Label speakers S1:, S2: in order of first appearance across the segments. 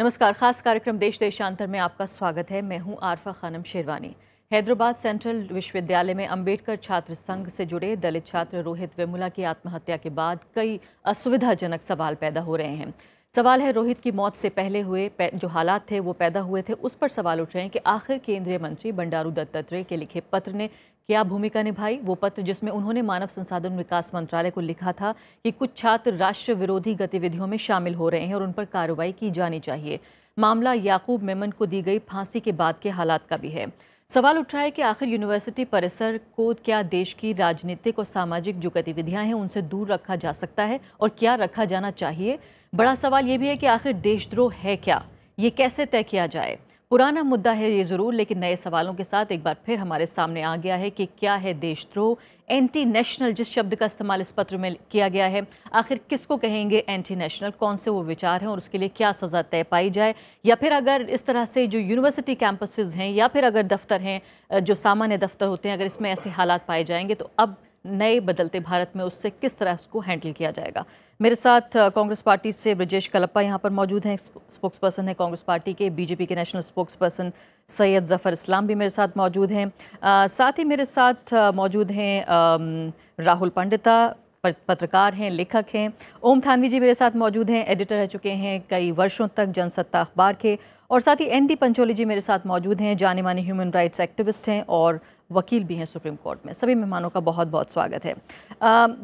S1: नमस्कार खास कार्यक्रम देश देशांतर में आपका स्वागत है मैं हूं आरफा खानम शेरवानी हैदराबाद सेंट्रल विश्वविद्यालय में अंबेडकर छात्र संघ से जुड़े दलित छात्र रोहित वेमुला की आत्महत्या के बाद कई असुविधाजनक सवाल पैदा हो रहे हैं सवाल है रोहित की मौत से पहले हुए जो हालात थे वो पैदा हुए थे उस पर सवाल उठ रहे हैं कि आखिर केंद्रीय मंत्री बंडारू दत्तात्रेय के लिखे पत्र ने क्या भूमिका निभाई वो पत्र जिसमें उन्होंने मानव संसाधन विकास मंत्रालय को लिखा था कि कुछ छात्र राष्ट्र विरोधी गतिविधियों में शामिल हो रहे हैं और उन पर कार्रवाई की जानी चाहिए मामला याकूब मेमन को दी गई फांसी के बाद के हालात का भी है सवाल उठ रहा है कि आखिर यूनिवर्सिटी परिसर को क्या देश की राजनीतिक और सामाजिक जो गतिविधियां हैं उनसे दूर रखा जा सकता है और क्या रखा जाना चाहिए बड़ा सवाल ये भी है कि आखिर देशद्रोह है क्या ये कैसे तय किया जाए पुराना मुद्दा है ये ज़रूर लेकिन नए सवालों के साथ एक बार फिर हमारे सामने आ गया है कि क्या है देशद्रोह एंटी नेशनल जिस शब्द का इस्तेमाल इस पत्र में किया गया है आखिर किसको कहेंगे एंटी नेशनल कौन से वो विचार हैं और उसके लिए क्या सज़ा तय पाई जाए या फिर अगर इस तरह से जो यूनिवर्सिटी कैंपसेस हैं या फिर अगर दफ्तर हैं जो सामान्य दफ्तर होते हैं अगर इसमें ऐसे हालात पाए जाएंगे तो अब नए बदलते भारत में उससे किस तरह उसको हैंडल किया जाएगा मेरे साथ कांग्रेस पार्टी से ब्रजेश कलप्पा यहाँ पर मौजूद हैं स्पोक्स पर्सन है कांग्रेस पार्टी के बीजेपी के national spokesperson Syed Zafar Islam भी मेरे साथ मौजूद हैं साथ ही मेरे साथ मौजूद हैं राहुल पंडिता पत्रकार हैं लेखक हैं ओम थानवी जी मेरे साथ मौजूद हैं एडिटर रह चुके हैं कई वर्षों तक जनसत्ता अखबार के और साथ ही एन डी पंचोली जी मेरे साथ मौजूद हैं जाने माने ह्यूमन राइट्स एक्टिविस्ट हैं और वकील भी हैं सुप्रीम कोर्ट में सभी मेहमानों का बहुत बहुत स्वागत है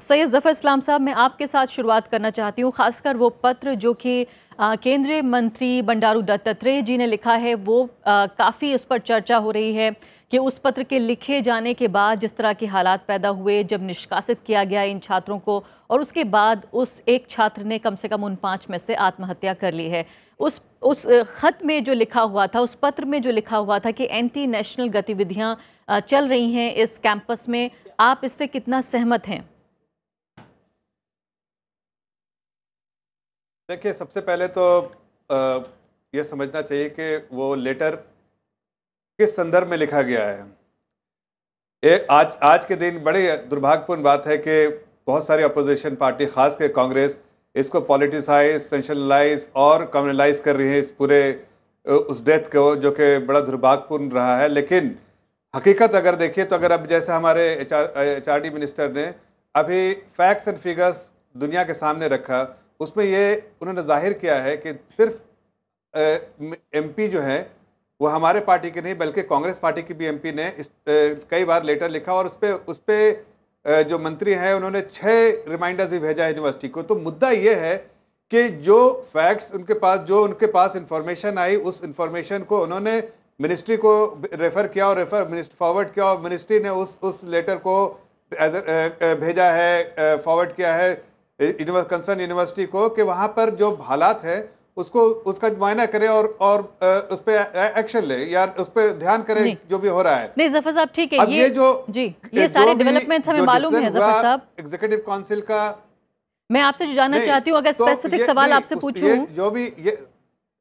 S1: सैयद ज़फ़र इस्लाम साहब मैं आपके साथ शुरुआत करना चाहती हूँ ख़ासकर वो पत्र जो कि केंद्रीय मंत्री बंडारू दत्तात्रेय जी ने लिखा है वो काफ़ी उस पर चर्चा हो रही है कि उस पत्र के लिखे जाने के बाद जिस तरह के हालात पैदा हुए जब निष्कासित किया गया इन छात्रों को और उसके बाद उस एक छात्र ने कम से कम उन पाँच में से आत्महत्या कर ली है उस उस ख़त में जो लिखा हुआ था उस पत्र में जो लिखा हुआ था कि एंटी नेशनल गतिविधियां चल रही हैं इस कैंपस में आप इससे कितना सहमत हैं
S2: देखिए सबसे पहले तो आ, ये समझना चाहिए कि वो लेटर किस संदर्भ में लिखा गया है एक आज आज के दिन बड़ी दुर्भाग्यपूर्ण बात है कि बहुत सारी अपोजिशन पार्टी खासकर कांग्रेस इसको पॉलिटिसाइज सेंशनलाइज और कम्युनलाइज कर रही है इस पूरे उस डेथ को जो कि बड़ा दुर्भाग्यपूर्ण रहा है लेकिन हकीकत अगर देखिए तो अगर अब जैसे हमारे एच आर मिनिस्टर ने अभी फैक्ट्स एंड फिगर्स दुनिया के सामने रखा उसमें ये उन्होंने जाहिर किया है कि सिर्फ एमपी जो है वो हमारे पार्टी के नहीं बल्कि कांग्रेस पार्टी की भी एम ने इस कई बार लेटर लिखा और उस पर उस पर जो मंत्री हैं उन्होंने छः रिमाइंडर्स भी भेजा यूनिवर्सिटी को तो मुद्दा ये है कि जो फैक्ट्स उनके पास जो उनके पास इंफॉर्मेशन आई उस इंफॉर्मेशन को उन्होंने मिनिस्ट्री को रेफर किया और रेफर फॉरवर्ड किया और मिनिस्ट्री ने उस उस लेटर को भेजा है फॉरवर्ड किया है कंसर्न यूनिवर्सिटी को कि वहाँ पर जो हालात है उसको उसका मायना करे और और उस पर एक्शन ले या उस पर ध्यान करे जो भी हो रहा है
S1: नहीं जफर साहब ठीक है ये, ये जो जी ये सारे डेवलपमेंट हमें मालूम है जफर साहब
S2: एग्जीक्यूटिव काउंसिल का
S1: मैं आपसे जो जानना चाहती हूँ अगर स्पेसिफिक तो सवाल आपसे पूछूं जो भी ये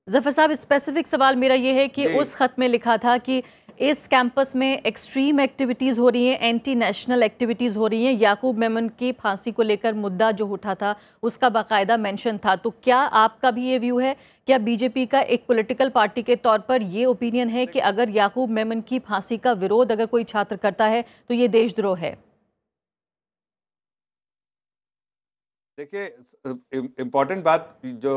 S1: जफर साहब स्पेसिफिक सवाल मेरा ये है कि उस खत में लिखा था कि इस कैंपस में एक्सट्रीम एक्टिविटीज़ हो रही हैं एंटी नेशनल एक्टिविटीज़ हो रही हैं याकूब मेमन की फांसी को लेकर मुद्दा जो उठा था उसका बाकायदा मेंशन था तो क्या आपका भी ये व्यू है क्या बीजेपी का एक पॉलिटिकल पार्टी के तौर पर ये ओपिनियन है कि अगर याकूब मेमन की फांसी का विरोध अगर कोई छात्र करता है तो ये देशद्रोह है
S2: देखिए इम्पोर्टेंट बात जो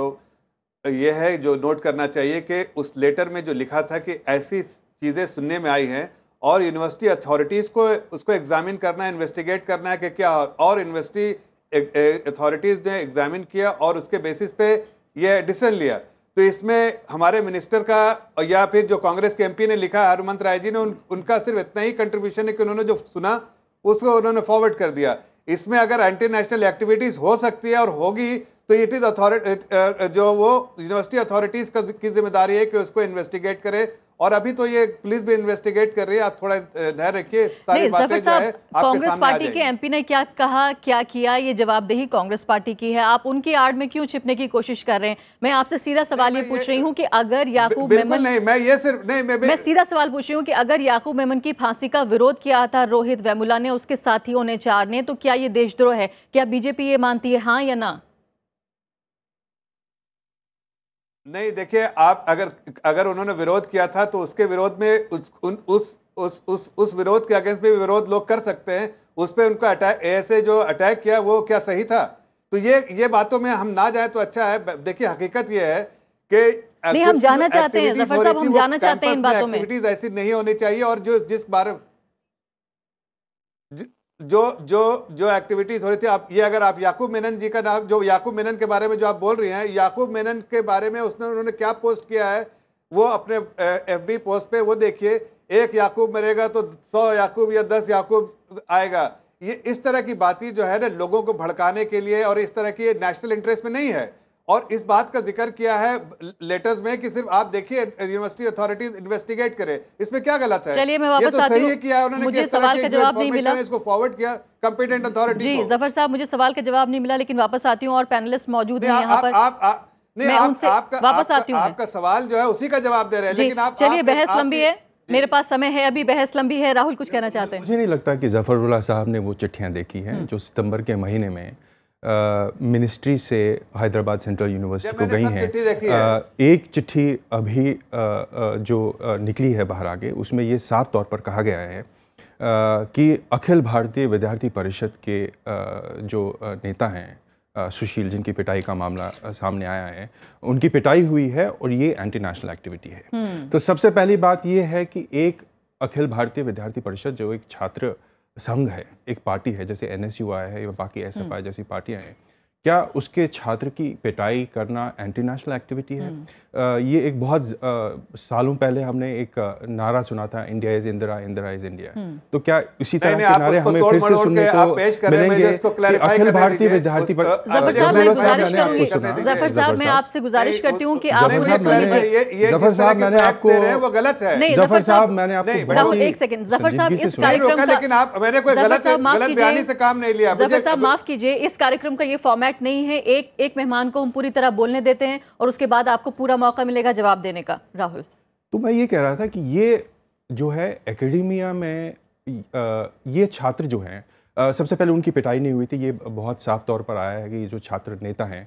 S2: ये है जो नोट करना चाहिए कि उस लेटर में जो लिखा था कि ऐसी चीज़ें सुनने में आई हैं और यूनिवर्सिटी अथॉरिटीज़ को उसको एग्जामिन करना है इन्वेस्टिगेट करना है कि क्या और यूनिवर्सिटी अथॉरिटीज़ ने एग्जामिन किया और उसके बेसिस पे ये डिसीजन लिया तो इसमें हमारे मिनिस्टर का या फिर जो कांग्रेस के एमपी ने लिखा हरमंत राय जी ने उन, उनका सिर्फ इतना ही कंट्रीब्यूशन है कि उन्होंने जो सुना उसको उन्होंने फॉरवर्ड कर दिया इसमें अगर एंटी नेशनल एक्टिविटीज़ हो सकती है और होगी तो इट इज अथॉरिटी जो वो यूनिवर्सिटी अथॉरिटीज की जिम्मेदारी है कि उसको इन्वेस्टिगेट करे और अभी तो ये पुलिस भी इन्वेस्टिगेट कर रही है आप थोड़ा uh, धैर्य रखिए सारी बातें जो है कांग्रेस पार्टी के
S1: एमपी ने क्या कहा क्या किया ये जवाबदेही कांग्रेस पार्टी की है आप उनकी आड़ में क्यों छिपने की कोशिश कर रहे हैं मैं आपसे सीधा सवाल ये पूछ रही हूँ कि अगर याकूब मेमन नहीं मैं ये सिर्फ नहीं मैं, मैं सीधा सवाल पूछ रही हूँ कि अगर याकूब मेमन की फांसी का विरोध किया था रोहित वेमुला ने उसके साथियों ने चार ने तो क्या ये देशद्रोह है क्या बीजेपी ये मानती है हाँ या ना
S2: नहीं देखिए आप अगर अगर उन्होंने विरोध किया था तो उसके विरोध में उस उन, उस उस उस उस विरोध के अगेंस्ट भी विरोध लोग कर सकते हैं उस पर उनका अटैक ऐसे जो अटैक किया वो क्या सही था तो ये ये बातों में हम ना जाए तो अच्छा है देखिए हकीकत ये है कि नहीं हम जाना चाहते हैं जफर साहब हम जाना चाहते हैं इन बातों में एक्टिविटीज ऐसी नहीं होनी चाहिए और जो जिस बारे जो जो जो एक्टिविटीज हो रही थी आप ये अगर आप याकूब मेनन जी का नाम जो याकूब मेनन के बारे में जो आप बोल रही हैं याकूब मेनन के बारे में उसने उन्होंने क्या पोस्ट किया है वो अपने एफ बी पोस्ट पे वो देखिए एक याकूब मरेगा तो सौ याकूब या दस याकूब आएगा ये इस तरह की बातें जो है ना लोगों को भड़काने के लिए और इस तरह की नेशनल इंटरेस्ट में नहीं है और इस बात का जिक्र किया है लेटर्स में कि सिर्फ आप देखिए यूनिवर्सिटी अथॉरिटीज इन्वेस्टिगेट करें इसमें क्या गलत है चलिए मैं वापस ये तो सही है किया उन्होंने मुझे सवाल का जवाब नहीं मिला इसको
S1: फॉरवर्ड किया कंपिटेंट अथॉरिटी जी जफर साहब मुझे सवाल का जवाब नहीं मिला लेकिन वापस आती हूँ और पैनलिस्ट मौजूद है यहाँ पर आप, आपका, वापस आती हूँ आपका सवाल जो है उसी का जवाब दे रहे हैं लेकिन आप चलिए बहस लंबी है मेरे पास समय है अभी बहस लंबी है राहुल कुछ कहना चाहते हैं मुझे
S3: नहीं लगता कि जफरुल्ला साहब ने वो चिट्ठियां देखी हैं हम्म। जो सितंबर के महीने में मिनिस्ट्री से हैदराबाद सेंट्रल यूनिवर्सिटी को गई हैं एक चिट्ठी अभी जो निकली है बाहर आगे उसमें ये साफ तौर पर कहा गया है कि अखिल भारतीय विद्यार्थी परिषद के जो नेता हैं सुशील जिनकी पिटाई का मामला सामने आया है उनकी पिटाई हुई है और ये एंटी नेशनल एक्टिविटी है हम्म। तो सबसे पहली बात ये है कि एक अखिल भारतीय विद्यार्थी परिषद जो एक छात्र संघ है एक पार्टी है जैसे एन है या बाकी एस एफ आई जैसी पार्टियाँ हैं क्या उसके छात्र की पिटाई करना एंटी नेशनल एक्टिविटी है आ, हम्म। ये एक बहुत आ, सालों पहले हमने एक नारा सुना था India is Indira Indira is India hmm. तो क्या इसी तरह के नारे हमें फिर से सुनने को मिलेंगे अखिल भारतीय विद्यार्थी जफर साहब मैं
S1: आपसे गुजारिश करती हूँ जफर साहब मैंने आपको जफर साहब
S3: मैंने आपको एक सेकंड जफर
S2: साहब इस कार्यक्रम लेकिन आप मैंने कोई गलत बयानी से काम नहीं लिया जफर साहब
S1: माफ कीजिए इस कार्यक्रम का ये फॉर्मेट फैक्ट नहीं है एक एक मेहमान को हम पूरी तरह बोलने देते हैं और उसके बाद आपको पूरा मौका मिलेगा जवाब देने का राहुल
S3: तो मैं ये कह रहा था कि ये जो है एकेडमिया में ये छात्र जो हैं सबसे पहले उनकी पिटाई नहीं हुई थी ये बहुत साफ तौर पर आया है कि जो छात्र नेता हैं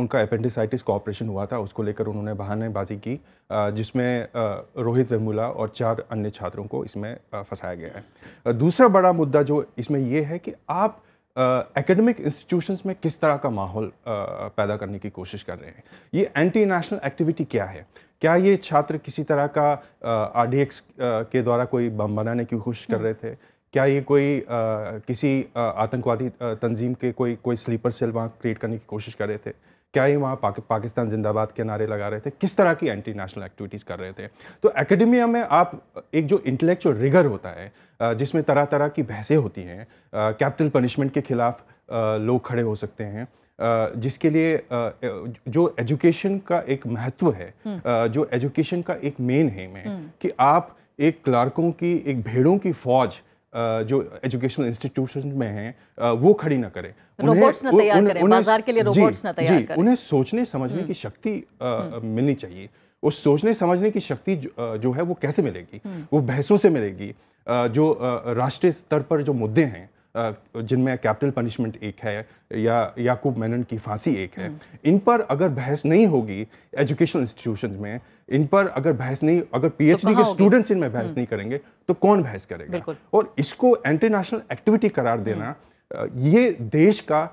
S3: उनका अपेंडिसाइटिस का ऑपरेशन हुआ था उसको लेकर उन्होंने बहानेबाजी की जिसमें रोहित वेमुला और चार अन्य छात्रों को इसमें फंसाया गया है दूसरा बड़ा मुद्दा जो इसमें ये है कि आप एकेडमिक uh, इंस्टीट्यूशंस में किस तरह का माहौल uh, पैदा करने की कोशिश कर रहे हैं ये एंटी नेशनल एक्टिविटी क्या है क्या ये छात्र किसी तरह का आर uh, uh, के द्वारा कोई बम बनाने की कोशिश कर रहे थे क्या ये कोई uh, किसी uh, आतंकवादी uh, तंजीम के कोई कोई स्लीपर सेल वहाँ क्रिएट करने की कोशिश कर रहे थे क्या ही वहाँ पाक पाकिस्तान जिंदाबाद के नारे लगा रहे थे किस तरह की एंटी नेशनल एक्टिविटीज़ कर रहे थे तो एकेडमिया में आप एक जो इंटेलेक्चुअल रिगर होता है जिसमें तरह तरह की बहसें होती हैं कैपिटल पनिशमेंट के खिलाफ लोग खड़े हो सकते हैं जिसके लिए जो एजुकेशन का एक महत्व है हम्म। जो एजुकेशन का एक मेन हेम है हम्म। कि आप एक क्लार्कों की एक भेड़ों की फौज जो एजुकेशनल इंस्टीट्यूशन में हैं वो खड़ी ना करें उन्हें ना करें उन्हें, बाजार के लिए रोबोट्स ना तैयार करें उन्हें सोचने समझने हम्म। की शक्ति हम्म। मिलनी चाहिए उस सोचने समझने की शक्ति जो है वो कैसे मिलेगी हम्म। वो बहसों से मिलेगी जो राष्ट्रीय स्तर पर जो मुद्दे हैं जिनमें कैपिटल पनिशमेंट एक है या याकूब मेनन की फांसी एक है हम्म। इन पर अगर बहस नहीं होगी एजुकेशनल इंस्टीट्यूशन में इन पर अगर बहस नहीं अगर पीएचडी तो के स्टूडेंट्स इनमें बहस हम्म। नहीं करेंगे तो कौन बहस करेगा और इसको इंटरनेशनल एक्टिविटी करार हम्म। देना ये देश का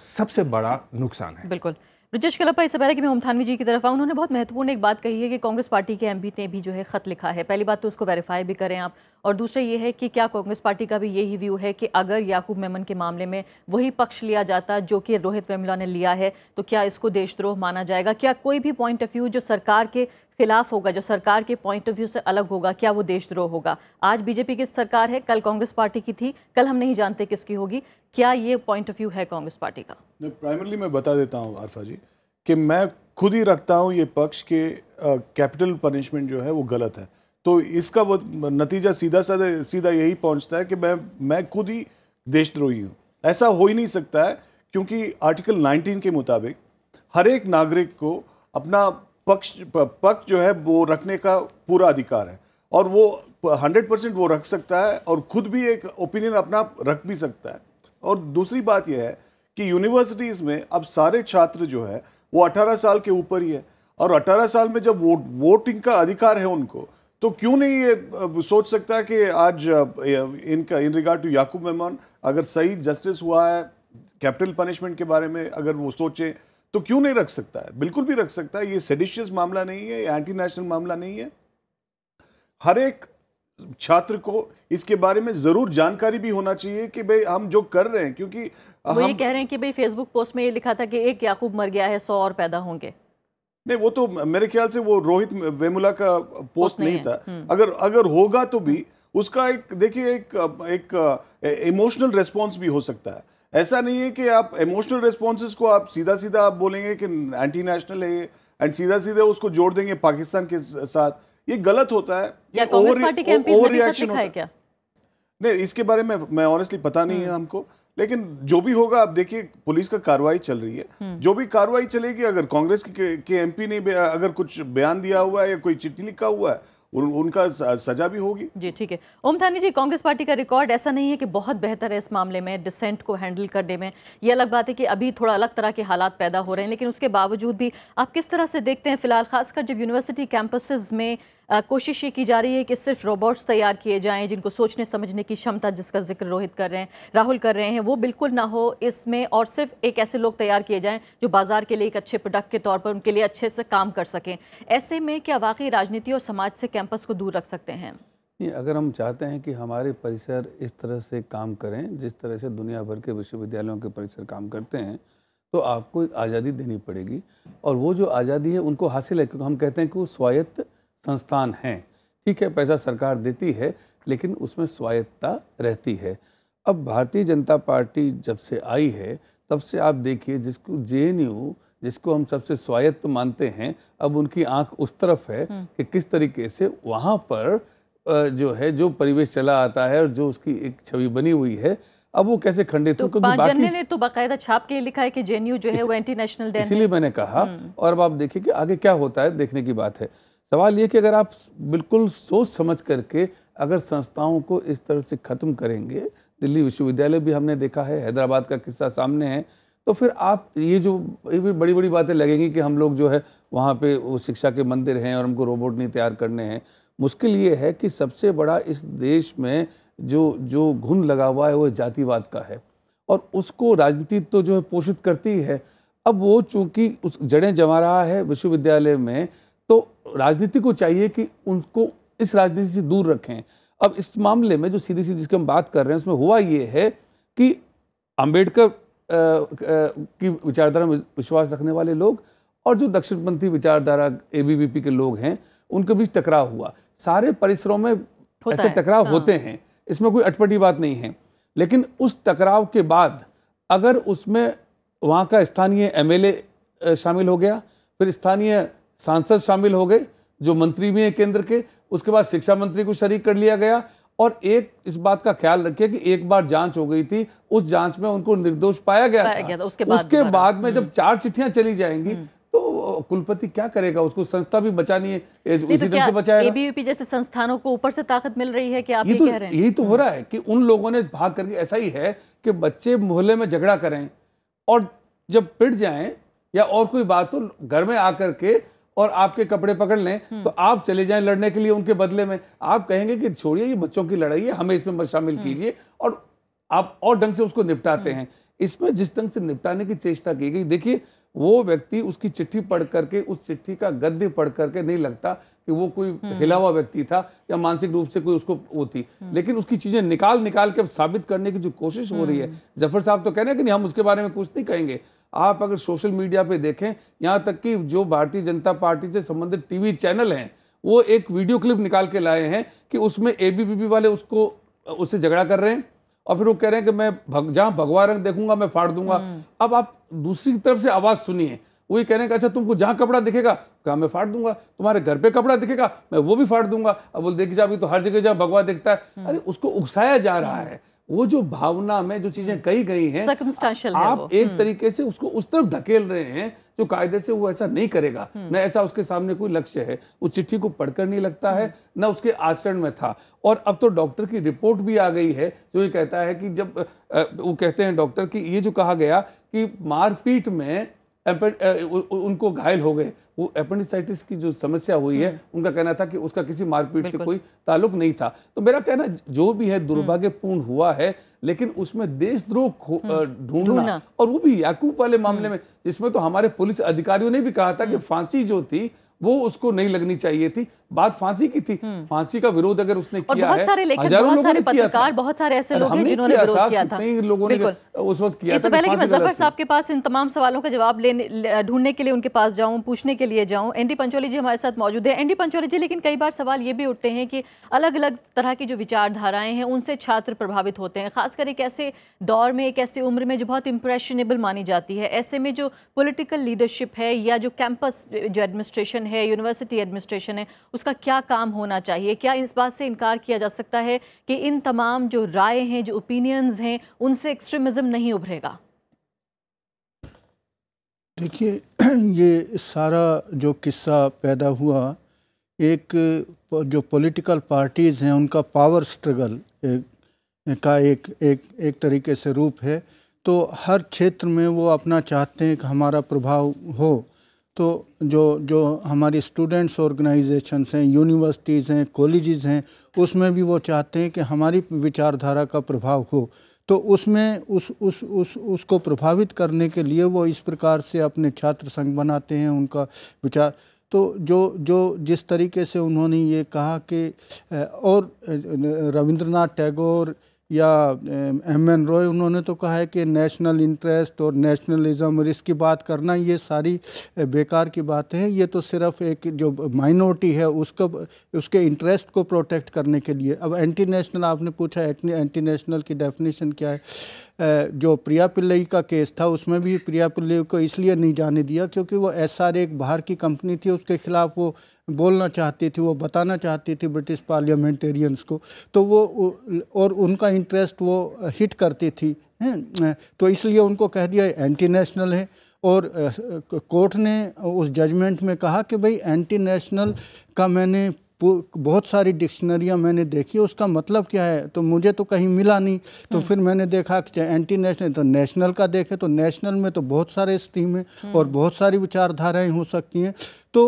S3: सबसे बड़ा नुकसान है
S1: बिल्कुल ब्रजेश कलप्पा इससे पहले कि मैं ओमथानवी जी की तरफ आऊँ उन्होंने बहुत महत्वपूर्ण एक बात कही है कि कांग्रेस पार्टी के एमपी ने भी जो है खत लिखा है पहली बात तो उसको वेरीफाई भी करें आप और दूसरा ये है कि क्या कांग्रेस पार्टी का भी यही व्यू है कि अगर याकूब मेमन के मामले में वही पक्ष लिया जाता जो कि रोहित वेमला ने लिया है तो क्या इसको देशद्रोह माना जाएगा क्या कोई भी पॉइंट ऑफ व्यू जो सरकार के खिलाफ होगा जो सरकार के पॉइंट ऑफ व्यू से अलग होगा क्या वो देशद्रोह होगा आज बीजेपी की सरकार है कल कांग्रेस पार्टी की थी कल हम नहीं जानते किसकी होगी क्या ये पॉइंट ऑफ व्यू है कांग्रेस पार्टी का
S4: प्राइमरली मैं बता देता हूँ आरफा जी कि मैं खुद ही रखता हूँ ये पक्ष के कैपिटल पनिशमेंट जो है वो गलत है तो इसका वो नतीजा सीधा सा सीधा यही पहुंचता है कि मैं मैं खुद ही देशद्रोही हूँ ऐसा हो ही नहीं सकता है क्योंकि आर्टिकल 19 के मुताबिक हर एक नागरिक को अपना पक्ष पक्ष जो है वो रखने का पूरा अधिकार है और वो 100 परसेंट वो रख सकता है और खुद भी एक ओपिनियन अपना रख भी सकता है और दूसरी बात यह है कि यूनिवर्सिटीज़ में अब सारे छात्र जो है वो 18 साल के ऊपर ही है और 18 साल में जब वोट वोटिंग का अधिकार है उनको तो क्यों नहीं ये सोच सकता कि आज इनका इन रिगार्ड टू याकूब मेहमान अगर सही जस्टिस हुआ है कैपिटल पनिशमेंट के बारे में अगर वो सोचें तो क्यों नहीं रख सकता है बिल्कुल भी रख सकता है ये सेडिशियस मामला नहीं है एंटी नेशनल मामला नहीं है हर एक छात्र को इसके बारे में जरूर जानकारी भी होना चाहिए कि भाई हम जो कर रहे हैं क्योंकि वो हम... ये कह
S1: रहे हैं कि भाई फेसबुक पोस्ट में ये लिखा था कि एक याकूब मर गया है सौ और पैदा होंगे
S4: नहीं वो तो मेरे ख्याल से वो रोहित वेमुला का पोस्ट नहीं, नहीं था हम्म। अगर अगर होगा तो भी उसका एक देखिए एक एक इमोशनल रेस्पॉन्स भी हो सकता है ऐसा नहीं है कि आप इमोशनल रेस्पॉन्सेज को आप सीधा सीधा आप बोलेंगे कि एंटी नेशनल है ये एंड सीधा सीधा उसको जोड़ देंगे पाकिस्तान के साथ ये गलत होता है ये ओवर रिएक्शन होता है क्या नहीं इसके बारे में मैं ऑनेस्टली पता नहीं हम्म। है हमको लेकिन जो भी होगा आप देखिए पुलिस का कार्रवाई चल रही है हम्म। जो भी कार्रवाई चलेगी अगर कांग्रेस के, के एमपी ने अगर कुछ बयान दिया हुआ है या कोई चिट्ठी लिखा हुआ है उन, उनका सजा भी होगी
S1: जी ठीक है ओम थानी जी कांग्रेस पार्टी का रिकॉर्ड ऐसा नहीं है कि बहुत बेहतर है इस मामले में डिसेंट को हैंडल करने में यह अलग बात है कि अभी थोड़ा अलग तरह के हालात पैदा हो रहे हैं लेकिन उसके बावजूद भी आप किस तरह से देखते हैं फिलहाल खासकर जब यूनिवर्सिटी कैंपसेज में कोशिश ये की जा रही है कि सिर्फ रोबोट्स तैयार किए जाएं जिनको सोचने समझने की क्षमता जिसका जिक्र रोहित कर रहे हैं राहुल कर रहे हैं वो बिल्कुल ना हो इसमें और सिर्फ एक ऐसे लोग तैयार किए जाएं जो बाजार के लिए एक अच्छे प्रोडक्ट के तौर पर उनके लिए अच्छे से काम कर सकें ऐसे में क्या वाकई राजनीति और समाज से कैंपस को दूर रख सकते हैं
S5: अगर हम चाहते हैं कि हमारे परिसर इस तरह से काम करें जिस तरह से दुनिया भर के विश्वविद्यालयों के परिसर काम करते हैं तो आपको आज़ादी देनी पड़ेगी और वो जो आज़ादी है उनको हासिल है क्योंकि हम कहते हैं कि वो स्वायत्त संस्थान हैं ठीक है पैसा सरकार देती है लेकिन उसमें स्वायत्ता रहती है अब भारतीय जनता पार्टी जब से आई है तब से आप देखिए जिसको जे जिसको हम सबसे स्वायत्त मानते हैं अब उनकी आंख उस तरफ है हम्म। कि किस तरीके से वहाँ पर जो है जो परिवेश चला आता है और जो उसकी एक छवि बनी हुई है अब वो कैसे खंडित तो क्योंकि बाकी ने
S1: तो बाकायदा छाप के लिखा है कि जेएनयू जो है इस, वो एंटी नेशनल इसीलिए
S5: मैंने कहा हम्म। और अब आप देखिए कि आगे क्या होता है देखने की बात है सवाल ये कि अगर आप बिल्कुल सोच समझ करके अगर संस्थाओं को इस तरह से ख़त्म करेंगे दिल्ली विश्वविद्यालय भी हमने देखा है हैदराबाद का किस्सा सामने है तो फिर आप ये जो ये भी बड़ी बड़ी बातें लगेंगी कि हम लोग जो है वहाँ पे वो शिक्षा के मंदिर हैं और हमको रोबोट नहीं तैयार करने हैं मुश्किल ये है कि सबसे बड़ा इस देश में जो जो घुन लगा हुआ है वो जातिवाद का है और उसको राजनीति तो जो है पोषित करती है अब वो चूँकि उस जड़ें जमा रहा है विश्वविद्यालय में राजनीति को चाहिए कि उनको इस राजनीति से दूर रखें अब इस मामले में जो सीधी सीधी जिसकी हम बात कर रहे हैं उसमें हुआ ये है कि अम्बेडकर की विचारधारा में विश्वास रखने वाले लोग और जो दक्षिणपंथी विचारधारा ए के लोग हैं उनके बीच टकराव हुआ सारे परिसरों में ऐसे टकराव हाँ। होते हैं इसमें कोई अटपटी बात नहीं है लेकिन उस टकराव के बाद अगर उसमें वहाँ का स्थानीय एमएलए शामिल हो गया फिर स्थानीय सांसद शामिल हो गए जो मंत्री भी हैं केंद्र के उसके बाद शिक्षा मंत्री को शरीक कर लिया गया और एक इस बात का ख्याल रखिए कि एक बार जांच हो गई थी उस जांच में उनको निर्दोष पाया गया, पाया था। गया था उसके बाद, उसके बाद में जब हम्म। चार चिट्ठियां चली जाएंगी हम्म। तो कुलपति क्या करेगा उसको संस्था भी बचानी है तो उसी तो से बचाएगा एबीवीपी
S1: जैसे संस्थानों को ऊपर से ताकत मिल रही है कि आप ये तो, कह रहे हैं यही
S5: तो हो रहा है हम्म। कि उन लोगों ने भाग करके ऐसा ही है कि बच्चे मोहल्ले में झगड़ा करें और जब पिट जाए या और कोई बात हो घर में आकर के और आपके कपड़े पकड़ लें हम्म। तो आप चले जाएं लड़ने के लिए उनके बदले में आप कहेंगे कि छोड़िए ये बच्चों की लड़ाई है हमें इसमें मत शामिल हम्म। कीजिए और आप और ढंग से उसको निपटाते हम्म। हैं इसमें जिस ढंग से निपटाने की चेष्टा की गई देखिए वो व्यक्ति उसकी चिट्ठी पढ़ करके उस चिट्ठी का गद्य पढ़ करके नहीं लगता कि वो कोई हिला हुआ व्यक्ति था या मानसिक रूप से कोई उसको वो थी लेकिन उसकी चीजें निकाल निकाल के अब साबित करने की जो कोशिश हो रही है जफर साहब तो कह रहे हैं कि नहीं हम उसके बारे में कुछ नहीं कहेंगे आप अगर सोशल मीडिया पे देखें यहाँ तक कि जो भारतीय जनता पार्टी से संबंधित टीवी चैनल हैं वो एक वीडियो क्लिप निकाल के लाए हैं कि उसमें ए वाले उसको उससे झगड़ा कर रहे हैं और फिर वो कह रहे हैं कि मैं भग, जहाँ भगवा रंग देखूंगा मैं फाड़ दूंगा हम्म। अब आप दूसरी तरफ से आवाज़ सुनिए वो ये कह रहे हैं कि अच्छा तुमको जहाँ कपड़ा दिखेगा कहाँ मैं फाड़ दूंगा तुम्हारे घर पे कपड़ा दिखेगा मैं वो भी फाड़ दूंगा अब बोल देखिए अभी तो हर जगह जहाँ भगवा दिखता है हम्म। अरे उसको उकसाया जा रहा है वो जो भावना में जो चीजें हम्म। कही गई हैं आप है एक हम्म। तरीके से उसको उस तरफ धकेल रहे हैं जो कायदे से वो ऐसा नहीं करेगा हम्म। न ऐसा उसके सामने कोई लक्ष्य है उस चिट्ठी को पढ़कर नहीं लगता है न उसके आचरण में था और अब तो डॉक्टर की रिपोर्ट भी आ गई है जो ये कहता है कि जब वो कहते हैं डॉक्टर की ये जो कहा गया कि मारपीट में Uh, उनको घायल हो गए वो एपेंडिसाइटिस की जो समस्या हुई है हम्म। उनका कहना था कि उसका किसी मारपीट से कोई ताल्लुक नहीं था तो मेरा कहना जो भी है हम्म। दुर्भाग्यपूर्ण हुआ है लेकिन उसमें देशद्रोह हम्म। ढूंढना और वो भी याकूब वाले मामले में जिसमें तो हमारे पुलिस अधिकारियों ने भी कहा था कि फांसी जो थी वो उसको नहीं लगनी चाहिए थी बात फांसी की थी हम्म। फांसी का विरोध अगर उसने किया बहुत हजारों लोगों ने पत्रकार
S1: बहुत सारे ऐसे लोग हैं जिन्होंने विरोध किया था लोगों ने
S5: उस वक्त किया इससे पहले कि मैं जफर साहब
S1: के पास इन तमाम सवालों का जवाब लेने ढूंढने के लिए उनके पास जाऊं पूछने के लिए जाऊं एनडी पंचोली जी हमारे साथ मौजूद है एनडी पंचोली जी लेकिन कई बार सवाल ये भी उठते हैं कि अलग अलग तरह की जो विचारधाराएं हैं उनसे छात्र प्रभावित होते हैं खासकर एक ऐसे दौर में एक ऐसी उम्र में जो बहुत इंप्रेशनेबल मानी जाती है ऐसे में जो पोलिटिकल लीडरशिप है या जो कैंपस जो एडमिनिस्ट्रेशन है यूनिवर्सिटी एडमिनिस्ट्रेशन है उसका क्या काम होना चाहिए क्या इस बात से इनकार किया जा सकता है कि इन तमाम जो राय हैं जो ओपिनियंस हैं उनसे एक्सट्रीमिज्म नहीं उभरेगा
S6: देखिए ये सारा जो किस्सा पैदा हुआ एक जो पॉलिटिकल पार्टीज़ हैं उनका पावर स्ट्रगल का एक एक एक तरीके से रूप है तो हर क्षेत्र में वो अपना चाहते हैं कि हमारा प्रभाव हो तो जो जो हमारी स्टूडेंट्स ऑर्गेनाइजेशंस हैं यूनिवर्सिटीज़ हैं कॉलेजेस हैं उसमें भी वो चाहते हैं कि हमारी विचारधारा का प्रभाव हो तो उसमें उस उस उस उसको प्रभावित करने के लिए वो इस प्रकार से अपने छात्र संघ बनाते हैं उनका विचार तो जो जो जिस तरीके से उन्होंने ये कहा कि और रविंद्रनाथ टैगोर या एम एन रॉय उन्होंने तो कहा है कि नेशनल इंटरेस्ट और नेशनलिज्म और इसकी बात करना ये सारी बेकार की बातें हैं ये तो सिर्फ एक जो माइनॉरिटी है उसको उसके इंटरेस्ट को प्रोटेक्ट करने के लिए अब एंटी नेशनल आपने पूछा एंटी नेशनल की डेफिनेशन क्या है जो प्रिया पिल्लई का केस था उसमें भी प्रिया पिल्लई को इसलिए नहीं जाने दिया क्योंकि वो एस एक बाहर की कंपनी थी उसके ख़िलाफ़ वो बोलना चाहती थी वो बताना चाहती थी ब्रिटिश पार्लियामेंटेरियंस को तो वो और उनका इंटरेस्ट वो हिट करती थी हैं तो इसलिए उनको कह दिया एंटी नेशनल है और कोर्ट ने उस जजमेंट में कहा कि भाई एंटी नेशनल का मैंने बहुत सारी डिक्शनरियाँ मैंने देखी उसका मतलब क्या है तो मुझे तो कहीं मिला नहीं तो हम्म। फिर मैंने देखा कि एंटी नेशनल तो नेशनल का देखे तो नेशनल में तो बहुत सारे स्टीम हैं हम्म। और बहुत सारी विचारधाराएँ हो सकती हैं तो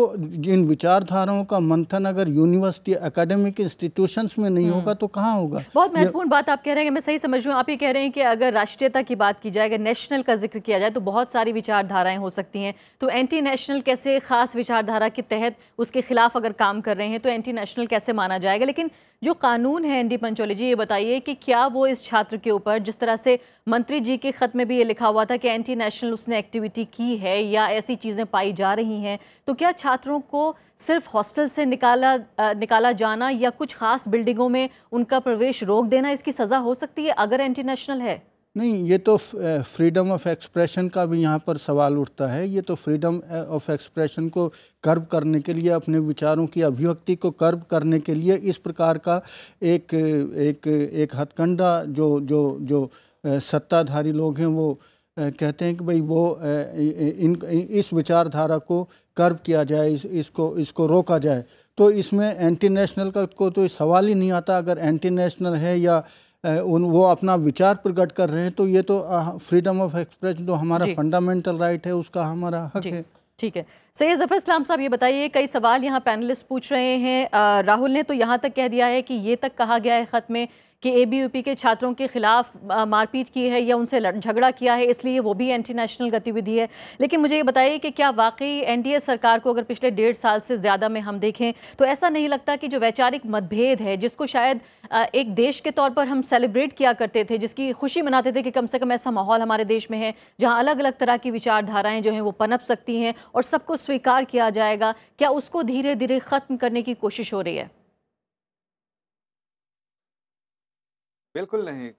S6: इन विचारधाराओं का मंथन अगर यूनिवर्सिटी एकेडमिक इंस्टीट्यूशंस में नहीं हम्म। होगा तो कहाँ होगा बहुत महत्वपूर्ण
S1: बात आप कह रहे हैं मैं सही समझ रही हूँ आप ये कह रहे हैं कि अगर राष्ट्रीयता की बात की जाए अगर नेशनल का जिक्र किया जाए तो बहुत सारी विचारधाराएं हो सकती हैं तो एंटी नेशनल कैसे खास विचारधारा के तहत उसके खिलाफ अगर काम कर रहे हैं तो एंटी नेशनल कैसे माना जाएगा लेकिन जो कानून है एनडी पंचोली जी ये बताइए कि क्या वो इस छात्र के ऊपर जिस तरह से मंत्री जी के खत में भी ये लिखा हुआ था कि एंटी नेशनल उसने एक्टिविटी की है या ऐसी चीज़ें पाई जा रही हैं तो क्या छात्रों को सिर्फ हॉस्टल से निकाला आ, निकाला जाना या कुछ खास बिल्डिंगों में उनका प्रवेश रोक देना इसकी सज़ा हो सकती है अगर एंटी नेशनल है
S6: नहीं ये तो फ्रीडम ऑफ एक्सप्रेशन का भी यहाँ पर सवाल उठता है ये तो फ्रीडम ऑफ एक्सप्रेशन को कर्ब करने के लिए अपने विचारों की अभिव्यक्ति को कर्ब करने के लिए इस प्रकार का एक एक एक हथकंडा जो जो जो सत्ताधारी लोग हैं वो कहते हैं कि भाई वो इन इस विचारधारा को कर्ब किया जाए इस, इसको इसको रोका जाए तो इसमें एंटी नेशनल का को तो सवाल ही नहीं आता अगर एंटी नेशनल है या उन वो अपना विचार प्रकट कर रहे हैं तो ये तो फ्रीडम ऑफ एक्सप्रेस जो हमारा फंडामेंटल राइट है उसका हमारा हक है
S1: ठीक है सैयद जफ़र इस्लाम साहब ये बताइए कई सवाल यहाँ पैनलिस्ट पूछ रहे हैं राहुल ने तो यहाँ तक कह दिया है कि ये तक कहा गया है ख़त में कि पी के छात्रों के खिलाफ मारपीट की है या उनसे झगड़ा किया है इसलिए वो भी एंटी नेशनल गतिविधि है लेकिन मुझे ये बताइए कि क्या वाकई एनडीए सरकार को अगर पिछले डेढ़ साल से ज़्यादा में हम देखें तो ऐसा नहीं लगता कि जो वैचारिक मतभेद है जिसको शायद एक देश के तौर पर हम सेलिब्रेट किया करते थे जिसकी खुशी मनाते थे कि कम से कम ऐसा माहौल हमारे देश में है जहाँ अलग अलग तरह की विचारधाराएँ जो हैं वो पनप सकती हैं और सबको स्वीकार किया जाएगा क्या उसको धीरे धीरे ख़त्म करने की कोशिश हो रही है
S2: बिल्कुल नहीं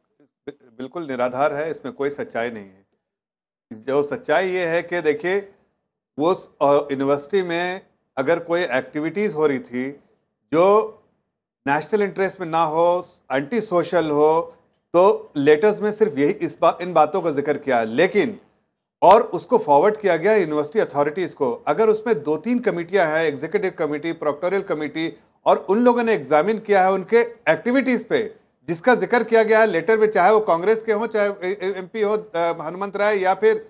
S2: बिल्कुल निराधार है इसमें कोई सच्चाई नहीं है जो सच्चाई ये है कि देखिए वो यूनिवर्सिटी में अगर कोई एक्टिविटीज़ हो रही थी जो नेशनल इंटरेस्ट में ना हो एंटी सोशल हो तो लेटर्स में सिर्फ यही इस बा, इन बातों का जिक्र किया लेकिन और उसको फॉरवर्ड किया गया यूनिवर्सिटी अथॉरिटीज़ को अगर उसमें दो तीन कमेटियां हैं एग्जीक्यूटिव कमेटी प्रोक्टोरियल कमेटी और उन लोगों ने एग्जामिन किया है उनके एक्टिविटीज़ पर जिसका जिक्र किया गया है लेटर में चाहे वो कांग्रेस के हों चाहे एमपी हो हनुमंत राय या फिर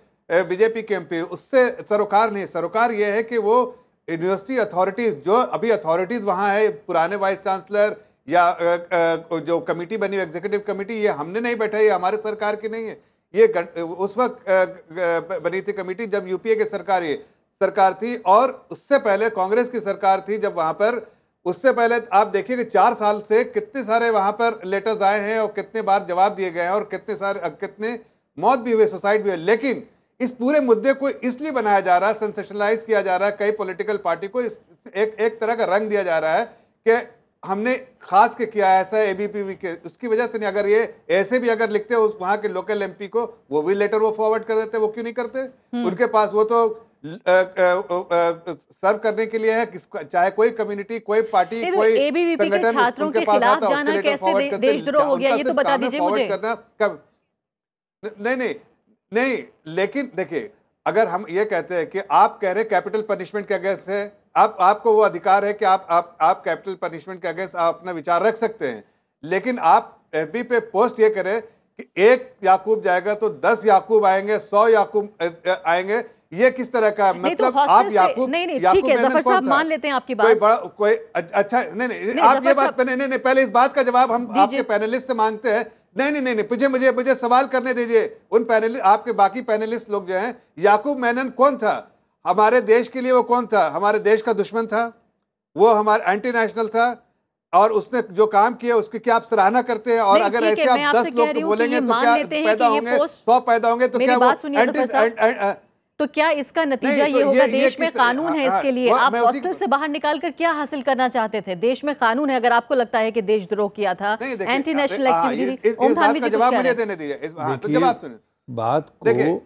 S2: बीजेपी के एमपी उससे सरोकार नहीं सरोकार ये है कि वो यूनिवर्सिटी अथॉरिटीज जो अभी अथॉरिटीज वहां है पुराने वाइस चांसलर या जो कमेटी बनी हुई एग्जीक्यूटिव कमेटी ये हमने नहीं बैठा ये हमारे सरकार की नहीं है ये उस वक्त बनी थी कमेटी जब यूपीए की सरकार ये सरकार थी और उससे पहले कांग्रेस की सरकार थी जब वहां पर उससे पहले आप देखिए कि चार साल से कितने सारे वहां पर लेटर्स आए हैं और कितने बार जवाब दिए गए हैं और कितने सारे कितने मौत भी हुए सुसाइड भी हुए लेकिन इस पूरे मुद्दे को इसलिए बनाया जा रहा है सेंसेशनलाइज किया जा रहा है कई पॉलिटिकल पार्टी को इस एक एक तरह का रंग दिया जा रहा है कि हमने खास के किया ऐसा एबीपीवी के उसकी वजह से नहीं अगर ये ऐसे भी अगर लिखते उस वहां के लोकल एमपी को वो भी लेटर वो फॉरवर्ड कर देते वो क्यों नहीं करते हम्म। उनके पास वो तो सर्व करने के लिए है चाहे कोई कम्युनिटी कोई पार्टी कोई एबीवीपी के छात्रों के खिलाफ जाना तो कैसे देशद्रोह हो गया ये तो बता दीजिए मुझे नहीं नहीं नहीं लेकिन देखिए अगर हम ये कहते हैं कि आप कह रहे कैपिटल पनिशमेंट के अगेंस्ट है आप आपको वो अधिकार है कि आप आप आप कैपिटल पनिशमेंट के अगेंस्ट आप अपना विचार रख सकते हैं लेकिन आप एफ पे पोस्ट ये करें कि एक याकूब जाएगा तो दस याकूब आएंगे सौ याकूब आएंगे ये किस तरह का तो मतलब तो आप याकूब नहीं नहीं ठीक है जफर साहब मान लेते
S1: हैं आपकी बात कोई बड़ा
S2: कोई अच्छा-, अच्छा नहीं नहीं, नहीं आप ये बात नहीं नहीं पहले इस बात का जवाब हम आपके पैनलिस्ट से मांगते हैं नहीं नहीं नहीं नहीं मुझे मुझे मुझे सवाल करने दीजिए उन पैनलिस्ट आपके बाकी पैनलिस्ट लोग जो है याकूब मैनन कौन था हमारे देश के लिए वो कौन था हमारे देश का दुश्मन था वो हमारा एंटी नेशनल था और उसने जो काम किया उसकी क्या आप सराहना करते हैं और अगर
S6: ऐसे आप दस लोग बोलेंगे तो क्या पैदा होंगे सौ पैदा होंगे तो क्या वो
S1: तो क्या इसका नतीजा तो ये होगा देश में कानून है हाँ, इसके लिए हाँ, आप हॉस्टल से बाहर निकाल कर क्या हासिल करना चाहते थे देश में कानून है अगर आपको लगता है कि देशद्रोह किया था anti national
S5: activity Om Thanvi ji जवाब हाँ, तो बात को नहीं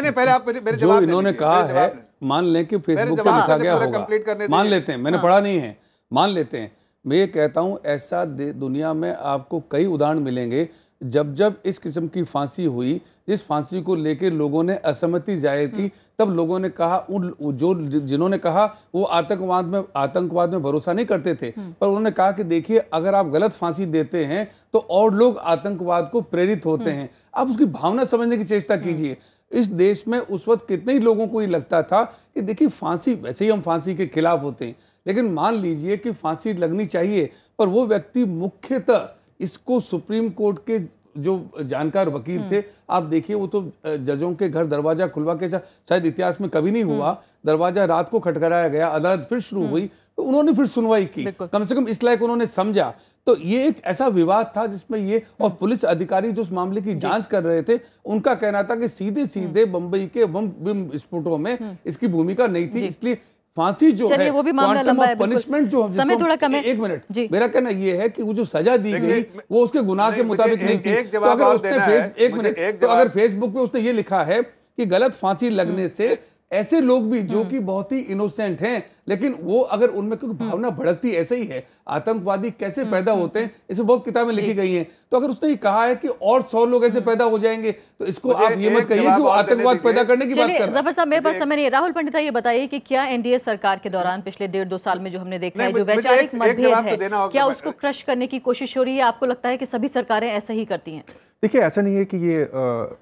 S1: नहीं पहले
S2: आप मेरे, जवाब जो इन्होंने कहा है
S5: मान लें कि फेसबुक पर लिखा गया होगा मान लेते हैं मैंने हाँ। पढ़ा नहीं है मान लेते हैं मैं ये कहता हूँ ऐसा दुनिया में आपको कई उदाहरण मिलेंगे जब जब इस किस्म की फांसी हुई जिस फांसी को लेकर लोगों ने असहमति जाहिर की हम्म। तब लोगों ने कहा उन जो जिन्होंने कहा वो आतंकवाद में आतंकवाद में भरोसा नहीं करते थे हम्म। पर उन्होंने कहा कि देखिए अगर आप गलत फांसी देते हैं तो और लोग आतंकवाद को प्रेरित होते हम्म। हैं आप उसकी भावना समझने की चेष्टा कीजिए इस देश में उस वक्त कितने ही लोगों को ये लगता था कि देखिए फांसी वैसे ही हम फांसी के खिलाफ होते हैं लेकिन मान लीजिए कि फांसी लगनी चाहिए पर वो व्यक्ति मुख्यतः इसको सुप्रीम कोर्ट के जो जानकार वकील हम्म। थे आप देखिए वो तो जजों के घर दरवाजा खुलवा के शायद इतिहास में कभी नहीं हुआ हम्म। दरवाजा रात को खटकराया गया अदालत फिर शुरू हम्म। हुई तो उन्होंने फिर सुनवाई की कम से कम इस लायक उन्होंने समझा तो ये एक ऐसा विवाद था जिसमें ये और पुलिस अधिकारी जो उस मामले की जांच कर रहे थे उनका कहना था कि सीधे सीधे बंबई के बम विस्फोटों में इसकी भूमिका नहीं थी इसलिए फांसी जो है वो भी क्वांटम पनिशमेंट जो समय थोड़ा कम है एक मिनट मेरा कहना ये है कि वो जो सजा दी गई वो उसके गुनाह के मुताबिक नहीं थी तो अगर उसने एक मिनट तो अगर फेसबुक पे उसने ये लिखा है कि गलत फांसी लगने हम्म। से ऐसे लोग भी जो हम्म। कि बहुत ही इनोसेंट हैं लेकिन वो अगर उनमें क्योंकि हम्म। भावना भड़कती ऐसे ही है आतंकवादी कैसे हम्म, पैदा होते हैं इसमें बहुत किताबें लिखी गई हैं तो अगर उसने ये कहा है कि और सौ लोग ऐसे पैदा हो जाएंगे तो इसको आप ये मत कहिए कि आतंकवाद पैदा करने की बात जफर
S1: साहब मेरे पास समय नहीं राहुल पंडिता ये बताइए कि क्या एनडीए सरकार के दौरान पिछले डेढ़ दो साल में जो हमने देखा है जो वैचारिक मतभेद तो है क्या उसको क्रश करने की कोशिश हो रही है आपको लगता है कि सभी सरकारें ऐसा ही करती हैं
S3: देखिए ऐसा नहीं है कि ये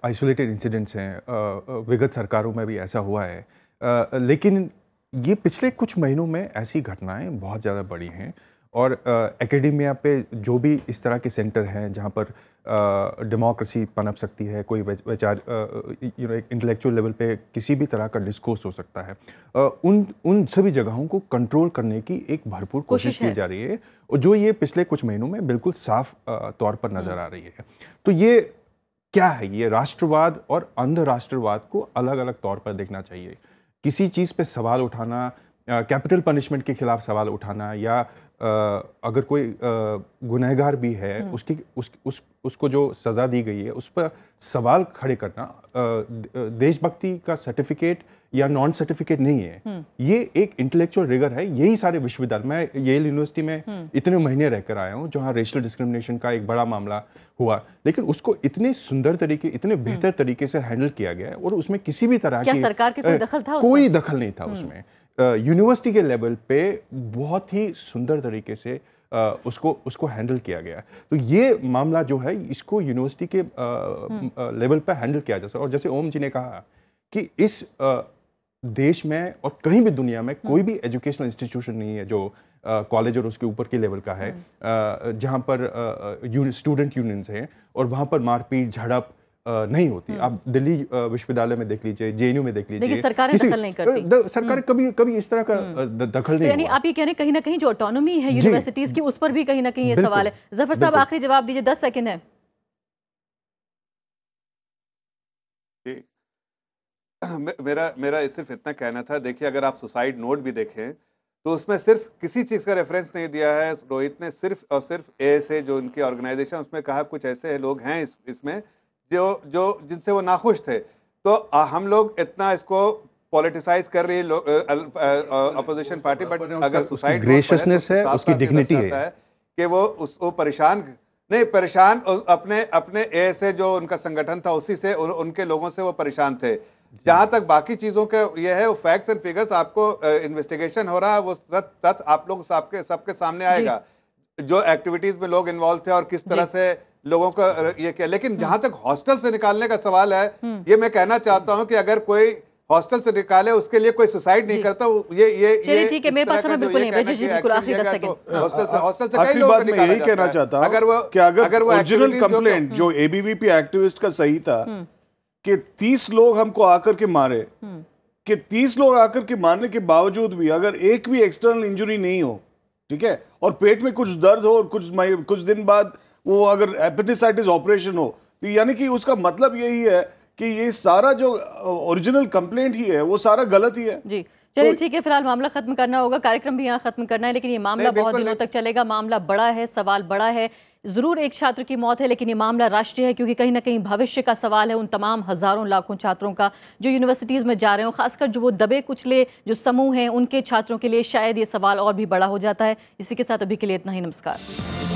S3: आइसोलेटेड इंसिडेंट्स हैं विगत सरकारों में भी ऐसा हुआ है आ, लेकिन ये पिछले कुछ महीनों में ऐसी घटनाएं बहुत ज़्यादा बढ़ी हैं और एकेडमिया पे जो भी इस तरह के सेंटर हैं जहाँ पर डेमोक्रेसी पनप सकती है कोई विचार यू नो एक इंटेलेक्चुअल लेवल पे किसी भी तरह का डिस्कोर्स हो सकता है आ, उन उन सभी जगहों को कंट्रोल करने की एक भरपूर कोशिश की जा रही है और जो ये पिछले कुछ महीनों में बिल्कुल साफ तौर पर नज़र हम्म। आ रही है तो ये क्या है ये राष्ट्रवाद और अंधराष्ट्रवाद को अलग अलग तौर पर देखना चाहिए किसी चीज़ पे सवाल उठाना कैपिटल पनिशमेंट के खिलाफ सवाल उठाना या आ, अगर कोई गुनहगार भी है हम्म। उसकी उस उस उसको जो सज़ा दी गई है उस पर सवाल खड़े करना देशभक्ति का सर्टिफिकेट या नॉन सर्टिफिकेट नहीं है हम्म। ये एक इंटेलेक्चुअल रिगर है यही सारे विश्वविद्यालय मैं येल यूनिवर्सिटी में हम्म। इतने महीने रहकर आया हूँ जहाँ रेशनल डिस्क्रिमिनेशन का एक बड़ा मामला हुआ लेकिन उसको इतने सुंदर तरीके इतने हम्म। बेहतर तरीके से हैंडल किया गया और उसमें किसी भी तरह की सरकार के कोई दखल था कोई दखल नहीं था उसमें यूनिवर्सिटी के लेवल पे बहुत ही सुंदर तरीके से आ, उसको उसको हैंडल किया गया तो ये मामला जो है इसको यूनिवर्सिटी के लेवल पर हैंडल किया जा सकता और जैसे ओम जी ने कहा कि इस देश में और कहीं भी दुनिया में कोई भी एजुकेशनल इंस्टीट्यूशन नहीं है जो कॉलेज और उसके ऊपर के लेवल का है हम्म। जहाँ पर स्टूडेंट यूनियंस हैं और वहाँ पर मारपीट झड़प नहीं होती हम्म। आप दिल्ली विश्वविद्यालय में देख लीजिए जेएनयू में देख लीजिए सरकारें दखल नहीं करती सरकार हम्म।
S1: कभी कभी इस तरह का दखल नहीं तो यानी आप ये कह रहे हैं कहीं ना कहीं जो ऑटोनॉमी है यूनिवर्सिटीज की उस पर भी कहीं ना कहीं ये सवाल है जफर साहब आखिरी जवाब दीजिए दस सेकेंड है
S2: मेरा मेरा सिर्फ इतना कहना था देखिए अगर आप सुसाइड नोट भी देखें तो उसमें सिर्फ किसी चीज़ का रेफरेंस नहीं दिया है रोहित ने सिर्फ और सिर्फ ए ए जो उनकी ऑर्गेनाइजेशन उसमें कहा कुछ ऐसे लोग हैं इस इसमें जो जो जिनसे वो नाखुश थे तो हम लोग इतना इसको पॉलिटिसाइज कर रही तो है अपोजिशन पार्टी बट अगर सुसाइड ग्रेशियसनेस
S3: है उसकी डिग्निटी
S2: है कि वो वो परेशान नहीं परेशान अपने अपने ए ए जो उनका संगठन था उसी से उनके लोगों से वो परेशान थे जहां तक बाकी चीजों के ये है फैक्ट्स एंड फिगर्स आपको इन्वेस्टिगेशन हो रहा है वो तथ्य आप लोग सबके सबके सामने आएगा जो एक्टिविटीज में लोग इन्वॉल्व थे और किस तरह से लोगों का ये किया लेकिन जहां हम्म। तक हॉस्टल से निकालने का सवाल है हम्म। ये मैं कहना चाहता हूं कि अगर कोई हॉस्टल से निकाले उसके लिए कोई सुसाइड नहीं करता ये ये चलिए ठीक है मेरे पास समय बिल्कुल नहीं जी जी बिल्कुल तो आखिरी 10 सेकंड हॉस्टल से हॉस्टल
S6: से कई लोग मैं यही कहना चाहता हूं अगर वो अगर वो ओरिजिनल कंप्लेंट
S4: जो एबीवीपी एक्टिविस्ट का सही था हम्म। कि तीस लोग हमको आकर के मारे हम्म। कि तीस लोग आकर के मारने के बावजूद भी अगर एक भी एक्सटर्नल इंजुरी नहीं हो ठीक है और पेट में कुछ दर्द हो और कुछ कुछ दिन बाद वो अगर एपेटिसाइटिस ऑपरेशन हो तो यानी कि उसका मतलब यही है कि ये सारा जो ओरिजिनल कंप्लेंट ही है वो सारा गलत ही है
S1: जी चलिए तो ठीक है फिलहाल मामला खत्म करना होगा कार्यक्रम भी यहाँ खत्म करना है लेकिन ये मामला बहुत दिनों तक चलेगा मामला बड़ा है सवाल बड़ा है जरूर एक छात्र की मौत है लेकिन ये मामला राष्ट्रीय है क्योंकि कहीं ना कहीं भविष्य का सवाल है उन तमाम हजारों लाखों छात्रों का जो यूनिवर्सिटीज़ में जा रहे हो खासकर जो वो दबे कुचले जो समूह हैं उनके छात्रों के लिए शायद ये सवाल और भी बड़ा हो जाता है इसी के साथ अभी के लिए इतना ही नमस्कार